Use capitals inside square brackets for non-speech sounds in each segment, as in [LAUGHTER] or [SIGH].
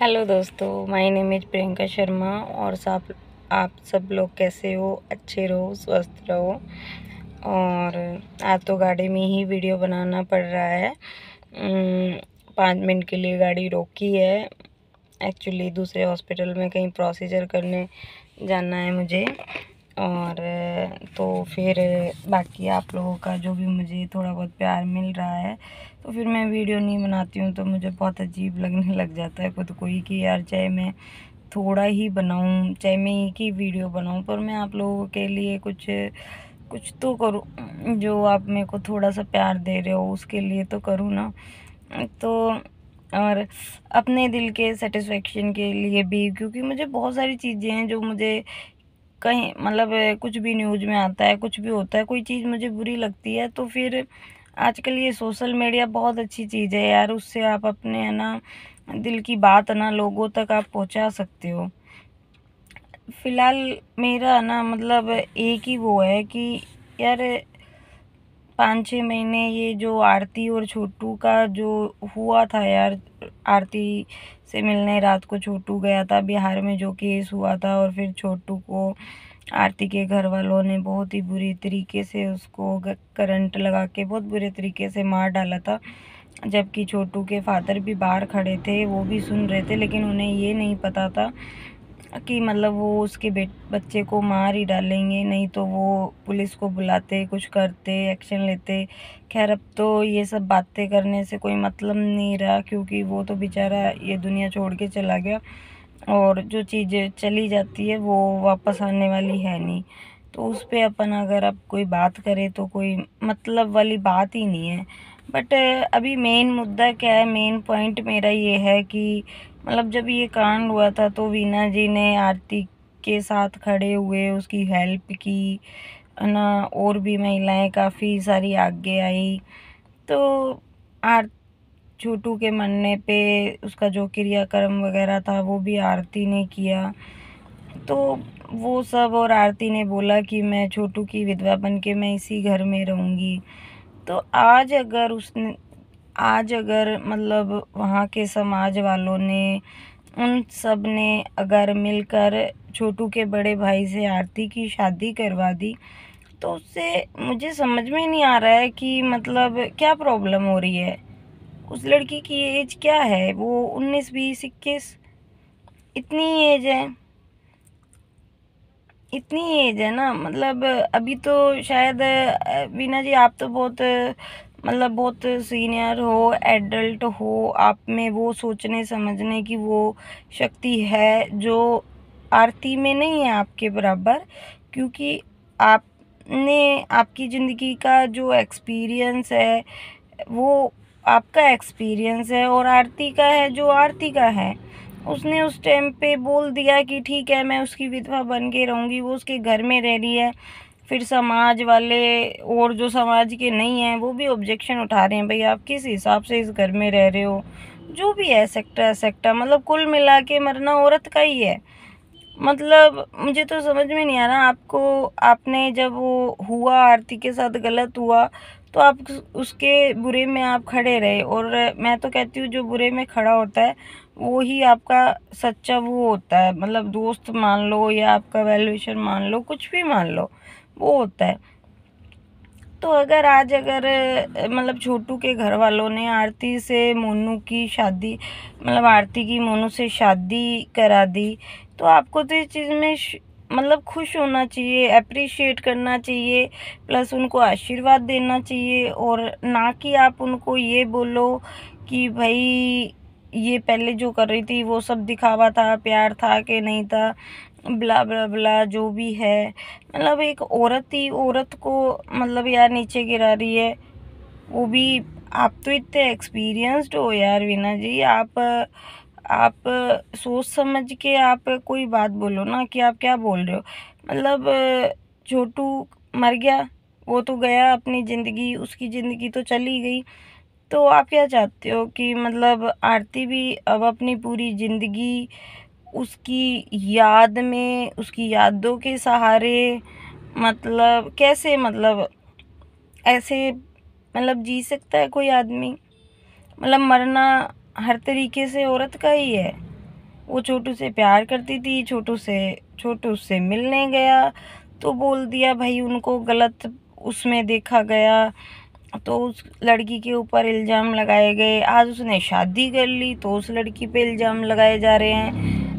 hello दोस्तों my name is Priyanka Sharma और साफ आप सब लोग कैसे हो अच्छे रहो स्वस्थ रहो और आज तो गाड़ी में ही वीडियो बनाना पड़ रहा है पाँच मिनट के लिए गाड़ी रोकी है एक्चुअली दूसरे हॉस्पिटल में कहीं प्रोसीजर करने जाना है मुझे और तो फिर बाकी आप लोगों का जो भी मुझे थोड़ा बहुत प्यार मिल रहा है तो फिर मैं वीडियो नहीं बनाती हूँ तो मुझे बहुत अजीब लगने [LAUGHS] लग जाता है खुद को ही कि यार चाहे मैं थोड़ा ही बनाऊँ चाहे मैं एक ही वीडियो बनाऊँ पर मैं आप लोगों के लिए कुछ कुछ तो करूँ जो आप मेरे को थोड़ा सा प्यार दे रहे हो उसके लिए तो करूँ ना तो और अपने दिल के सेटिस्फेक्शन के लिए भी क्योंकि मुझे बहुत सारी चीज़ें हैं जो मुझे कहीं मतलब कुछ भी न्यूज में आता है कुछ भी होता है कोई चीज़ मुझे बुरी लगती है तो फिर आजकल ये सोशल मीडिया बहुत अच्छी चीज़ है यार उससे आप अपने है ना दिल की बात ना लोगों तक आप पहुंचा सकते हो फ़िलहाल मेरा ना मतलब एक ही वो है कि यार पाँच छः महीने ये जो आरती और छोटू का जो हुआ था यार आरती से मिलने रात को छोटू गया था बिहार में जो केस हुआ था और फिर छोटू को आरती के घर वालों ने बहुत ही बुरी तरीके से उसको करंट लगा के बहुत बुरे तरीके से मार डाला था जबकि छोटू के फादर भी बाहर खड़े थे वो भी सुन रहे थे लेकिन उन्हें ये नहीं पता था कि मतलब वो उसके बेट बच्चे को मार ही डालेंगे नहीं तो वो पुलिस को बुलाते कुछ करते एक्शन लेते खैर अब तो ये सब बातें करने से कोई मतलब नहीं रहा क्योंकि वो तो बेचारा ये दुनिया छोड़ के चला गया और जो चीज़ें चली जाती है वो वापस आने वाली है नहीं तो उस पर अपन अगर आप कोई बात करें तो कोई मतलब वाली बात ही नहीं है बट अभी मेन मुद्दा क्या है मेन पॉइंट मेरा ये है कि मतलब जब ये कांड हुआ था तो वीना जी ने आरती के साथ खड़े हुए उसकी हेल्प की है ना और भी महिलाएं काफ़ी सारी आगे आई तो आर छोटू के मरने पे उसका जो क्रियाक्रम वगैरह था वो भी आरती ने किया तो वो सब और आरती ने बोला कि मैं छोटू की विधवा बन के मैं इसी घर में रहूँगी तो आज अगर उसने आज अगर मतलब वहाँ के समाज वालों ने उन सब ने अगर मिलकर छोटू के बड़े भाई से आरती की शादी करवा दी तो उससे मुझे समझ में नहीं आ रहा है कि मतलब क्या प्रॉब्लम हो रही है उस लड़की की एज क्या है वो उन्नीस बीस इक्कीस इतनी एज है इतनी एज है ना मतलब अभी तो शायद वीना जी आप तो बहुत मतलब बहुत सीनियर हो एडल्ट हो आप में वो सोचने समझने की वो शक्ति है जो आरती में नहीं है आपके बराबर क्योंकि आपने आपकी ज़िंदगी का जो एक्सपीरियंस है वो आपका एक्सपीरियंस है और आरती का है जो आरती का है उसने उस टाइम पे बोल दिया कि ठीक है मैं उसकी विधवा बन के रहूँगी वो उसके घर में रह रही है फिर समाज वाले और जो समाज के नहीं हैं वो भी ऑब्जेक्शन उठा रहे हैं भाई आप किस हिसाब से इस घर में रह रहे हो जो भी है सेक्टा सेक्टा मतलब कुल मिला के मरना औरत का ही है मतलब मुझे तो समझ में नहीं आ रहा आपको आपने जब वो हुआ आरती के साथ गलत हुआ तो आप उसके बुरे में आप खड़े रहे और मैं तो कहती हूँ जो बुरे में खड़ा होता है वो ही आपका सच्चा वो होता है मतलब दोस्त मान लो या आपका वैल्यूशन मान लो कुछ भी मान लो वो होता है तो अगर आज अगर मतलब छोटू के घर वालों ने आरती से मोनू की शादी मतलब आरती की मोनू से शादी करा दी तो आपको तो इस चीज़ में मतलब खुश होना चाहिए अप्रिशिएट करना चाहिए प्लस उनको आशीर्वाद देना चाहिए और ना कि आप उनको ये बोलो कि भाई ये पहले जो कर रही थी वो सब दिखावा था प्यार था कि नहीं था बला बला बला जो भी है मतलब एक औरत ही औरत को मतलब यार नीचे गिरा रही है वो भी आप तो इतने एक्सपीरियंस्ड हो यार वीना जी आप आप सोच समझ के आप कोई बात बोलो ना कि आप क्या बोल रहे हो मतलब छोटू मर गया वो तो गया अपनी ज़िंदगी उसकी ज़िंदगी तो चली गई तो आप क्या चाहते हो कि मतलब आरती भी अब अपनी पूरी ज़िंदगी उसकी याद में उसकी यादों के सहारे मतलब कैसे मतलब ऐसे मतलब जी सकता है कोई आदमी मतलब मरना हर तरीके से औरत का ही है वो छोटू से प्यार करती थी छोटू से छोटू से मिलने गया तो बोल दिया भाई उनको गलत उसमें देखा गया तो उस लड़की के ऊपर इल्ज़ाम लगाए गए आज उसने शादी कर ली तो उस लड़की पे इल्ज़ाम लगाए जा रहे हैं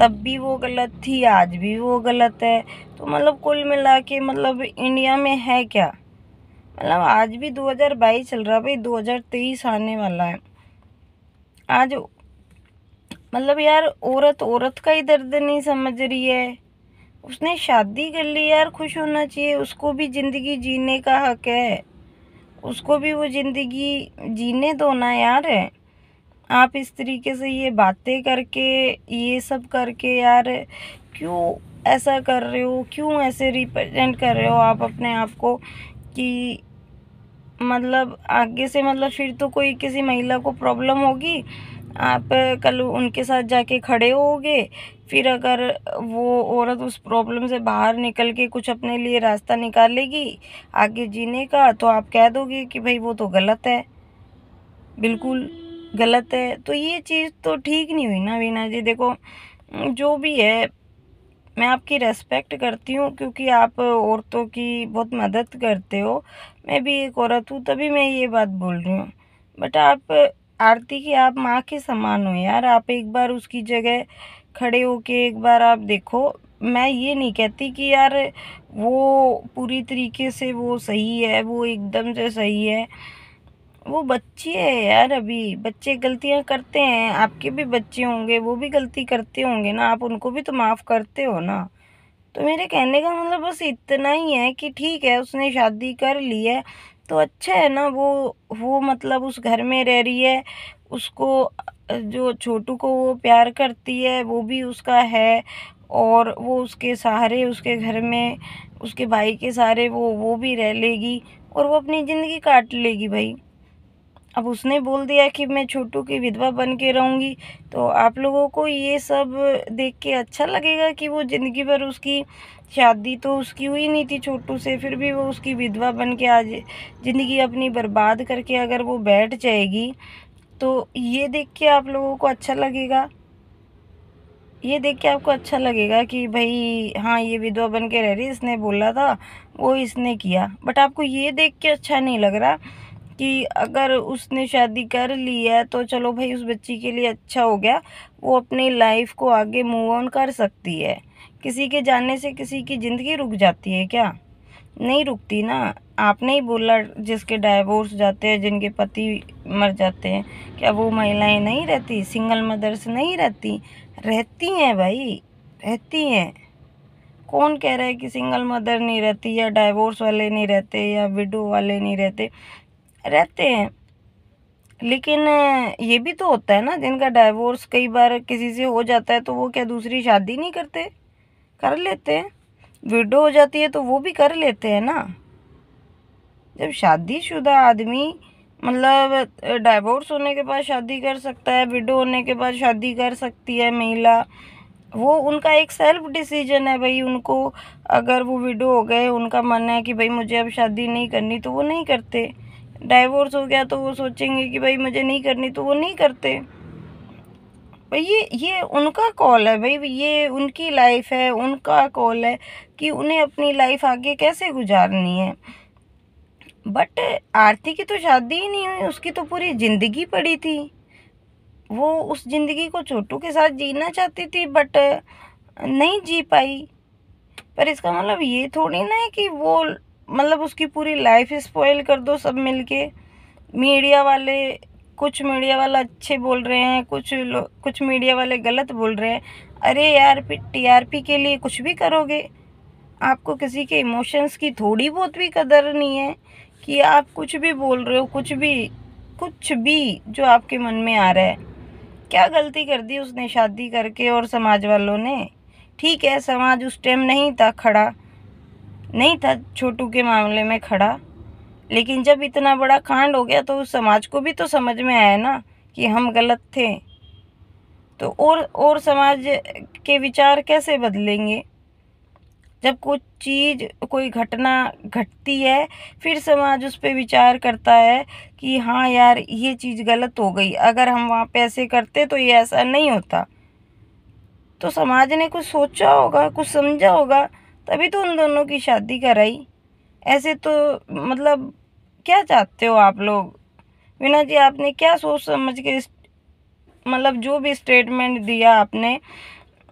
तब भी वो गलत थी आज भी वो गलत है तो मतलब कुल मिला के मतलब इंडिया में है क्या मतलब आज भी 2022 चल रहा भाई 2023 आने वाला है आज मतलब यार औरत औरत का ही दर्द नहीं समझ रही है उसने शादी कर ली यार खुश होना चाहिए उसको भी ज़िंदगी जीने का हक है उसको भी वो ज़िंदगी जीने दो ना यार है आप इस तरीके से ये बातें करके ये सब करके यार क्यों ऐसा कर रहे हो क्यों ऐसे रिप्रेजेंट कर रहे हो आप अपने आप को कि मतलब आगे से मतलब फिर तो कोई किसी महिला को प्रॉब्लम होगी आप कल उनके साथ जाके खड़े होगे फिर अगर वो औरत उस प्रॉब्लम से बाहर निकल के कुछ अपने लिए रास्ता निकालेगी आगे जीने का तो आप कह दोगे कि भाई वो तो गलत है बिल्कुल गलत है तो ये चीज़ तो ठीक नहीं हुई ना वीना जी देखो जो भी है मैं आपकी रेस्पेक्ट करती हूँ क्योंकि आप औरतों की बहुत मदद करते हो मैं भी एक औरत हूँ तभी मैं ये बात बोल रही हूँ बट आप आरती की आप माँ के समान हो यार आप एक बार उसकी जगह खड़े होके एक बार आप देखो मैं ये नहीं कहती कि यार वो पूरी तरीके से वो सही है वो एकदम से सही है वो बच्चे है यार अभी बच्चे गलतियां करते हैं आपके भी बच्चे होंगे वो भी गलती करते होंगे ना आप उनको भी तो माफ़ करते हो ना तो मेरे कहने का मतलब बस इतना ही है कि ठीक है उसने शादी कर ली है तो अच्छा है ना वो वो मतलब उस घर में रह रही है उसको जो छोटू को वो प्यार करती है वो भी उसका है और वो उसके सहारे उसके घर में उसके भाई के सहारे वो वो भी रह लेगी और वो अपनी ज़िंदगी काट लेगी भाई अब उसने बोल दिया कि मैं छोटू की विधवा बन के रहूँगी तो आप लोगों को ये सब देख के अच्छा लगेगा कि वो ज़िंदगी भर उसकी शादी तो उसकी हुई नहीं थी छोटू से फिर भी वो उसकी विधवा बन के आज ज़िंदगी अपनी बर्बाद करके अगर वो बैठ जाएगी तो ये देख के आप लोगों को अच्छा लगेगा ये देख के आपको अच्छा लगेगा कि भाई हाँ ये विधवा बन के रह रही इसने बोला था वो इसने किया बट आपको ये देख के अच्छा नहीं लग रहा कि अगर उसने शादी कर ली है तो चलो भाई उस बच्ची के लिए अच्छा हो गया वो अपनी लाइफ को आगे मूव ऑन कर सकती है किसी के जाने से किसी की ज़िंदगी रुक जाती है क्या नहीं रुकती ना आपने ही बोला जिसके डाइवोर्स जाते हैं जिनके पति मर जाते हैं क्या वो महिलाएं नहीं रहती सिंगल मदर्स नहीं रहती रहती हैं भाई रहती हैं कौन कह रहा है कि सिंगल मदर नहीं रहती या डाइवोर्स वाले नहीं रहते या विडो वाले नहीं रहते रहते हैं लेकिन ये भी तो होता है ना जिनका डाइवोर्स कई बार किसी से हो जाता है तो वो क्या दूसरी शादी नहीं करते कर लेते हैं विडो हो जाती है तो वो भी कर लेते हैं ना जब शादीशुदा आदमी मतलब डाइवोर्स होने के बाद शादी कर सकता है विडो होने के बाद शादी कर सकती है महिला वो उनका एक सेल्फ डिसीजन है भाई उनको अगर वो विडो हो गए उनका मन है कि भाई मुझे अब शादी नहीं करनी तो वो नहीं करते डाइवोर्स हो गया तो वो सोचेंगे कि भाई मुझे नहीं करनी तो वो नहीं करते भाई ये ये उनका कॉल है भाई ये उनकी लाइफ है उनका कॉल है कि उन्हें अपनी लाइफ आगे कैसे गुजारनी है बट आरती की तो शादी ही नहीं हुई उसकी तो पूरी ज़िंदगी पड़ी थी वो उस ज़िंदगी को छोटू के साथ जीना चाहती थी बट नहीं जी पाई पर इसका मतलब ये थोड़ी ना है कि वो मतलब उसकी पूरी लाइफ स्पॉइल कर दो सब मिलके मीडिया वाले कुछ मीडिया वाला अच्छे बोल रहे हैं कुछ कुछ मीडिया वाले गलत बोल रहे हैं अरे यार आर टीआरपी के लिए कुछ भी करोगे आपको किसी के इमोशंस की थोड़ी बहुत भी कदर नहीं है कि आप कुछ भी बोल रहे हो कुछ भी कुछ भी जो आपके मन में आ रहा है क्या गलती कर दी उसने शादी करके और समाज वालों ने ठीक है समाज उस टाइम नहीं था खड़ा नहीं था छोटू के मामले में खड़ा लेकिन जब इतना बड़ा कांड हो गया तो उस समाज को भी तो समझ में आया ना कि हम गलत थे तो और और समाज के विचार कैसे बदलेंगे जब कुछ चीज़ कोई घटना घटती है फिर समाज उस पर विचार करता है कि हाँ यार ये चीज़ गलत हो गई अगर हम वहाँ पे ऐसे करते तो ये ऐसा नहीं होता तो समाज ने कुछ सोचा होगा कुछ समझा होगा तभी तो उन दोनों की शादी कराई ऐसे तो मतलब क्या चाहते हो आप लोग वीना जी आपने क्या सोच समझ के मतलब जो भी स्टेटमेंट दिया आपने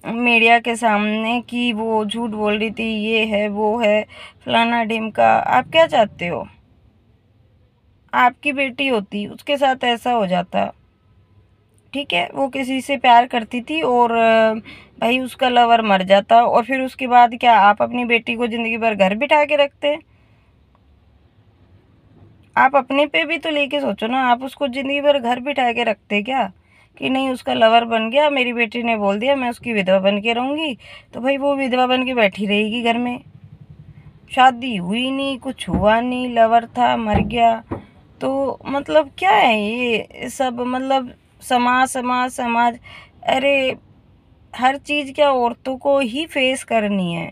मीडिया के सामने कि वो झूठ बोल रही थी ये है वो है फलाना का आप क्या चाहते हो आपकी बेटी होती उसके साथ ऐसा हो जाता ठीक है वो किसी से प्यार करती थी और भाई उसका लवर मर जाता और फिर उसके बाद क्या आप अपनी बेटी को ज़िंदगी भर घर बिठा के रखते आप अपने पे भी तो लेके सोचो ना आप उसको ज़िंदगी भर घर बिठा के रखते क्या कि नहीं उसका लवर बन गया मेरी बेटी ने बोल दिया मैं उसकी विधवा बन के रहूँगी तो भाई वो विधवा बन के बैठी रहेगी घर में शादी हुई नहीं कुछ हुआ नहीं लवर था मर गया तो मतलब क्या है ये सब मतलब समाज समाज समाज अरे हर चीज़ क्या औरतों को ही फेस करनी है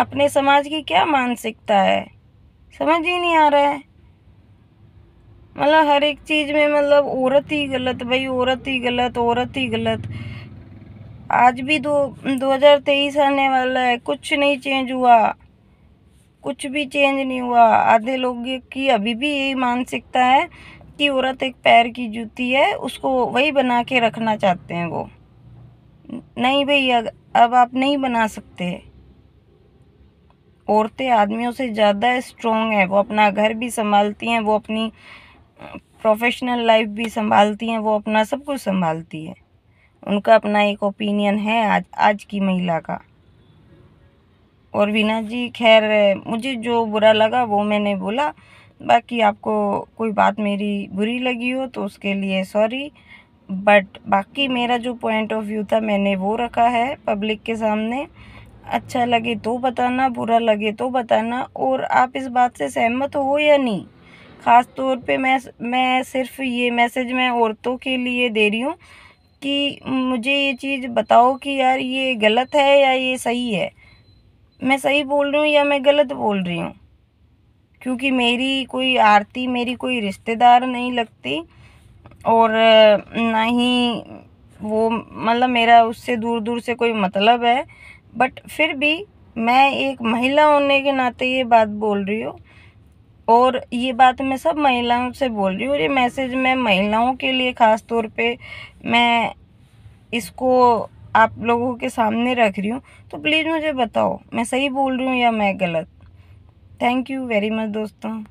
अपने समाज की क्या मानसिकता है समझ ही नहीं आ रहा है मतलब हर एक चीज़ में मतलब औरत ही गलत भाई औरत ही गलत औरत ही गलत आज भी दो दो हज़ार तेईस आने वाला है कुछ नहीं चेंज हुआ कुछ भी चेंज नहीं हुआ आधे लोग की अभी भी यही मानसिकता है की औरत एक पैर की जूती है उसको वही बना के रखना चाहते हैं वो नहीं भाई अब आप नहीं बना सकते औरतें आदमियों से ज़्यादा स्ट्रोंग है वो अपना घर भी संभालती हैं वो अपनी प्रोफेशनल लाइफ भी संभालती हैं वो अपना सब कुछ संभालती है उनका अपना एक ओपिनियन है आज आज की महिला का और वीना जी खैर मुझे जो बुरा लगा वो मैंने बोला बाकी आपको कोई बात मेरी बुरी लगी हो तो उसके लिए सॉरी बट बाकी मेरा जो पॉइंट ऑफ व्यू था मैंने वो रखा है पब्लिक के सामने अच्छा लगे तो बताना बुरा लगे तो बताना और आप इस बात से सहमत हो या नहीं ख़ास तौर पे मैं मैं सिर्फ ये मैसेज मैं औरतों के लिए दे रही हूँ कि मुझे ये चीज़ बताओ कि यार ये गलत है या ये सही है मैं सही बोल रही हूँ या मैं गलत बोल रही हूँ क्योंकि मेरी कोई आरती मेरी कोई रिश्तेदार नहीं लगती और ना ही वो मतलब मेरा उससे दूर दूर से कोई मतलब है बट फिर भी मैं एक महिला होने के नाते ये बात बोल रही हूँ और ये बात मैं सब महिलाओं से बोल रही हूँ और ये मैसेज मैं महिलाओं के लिए ख़ास तौर पे मैं इसको आप लोगों के सामने रख रही हूँ तो प्लीज़ मुझे बताओ मैं सही बोल रही हूँ या मैं गलत थैंक यू वेरी मच दोस्तों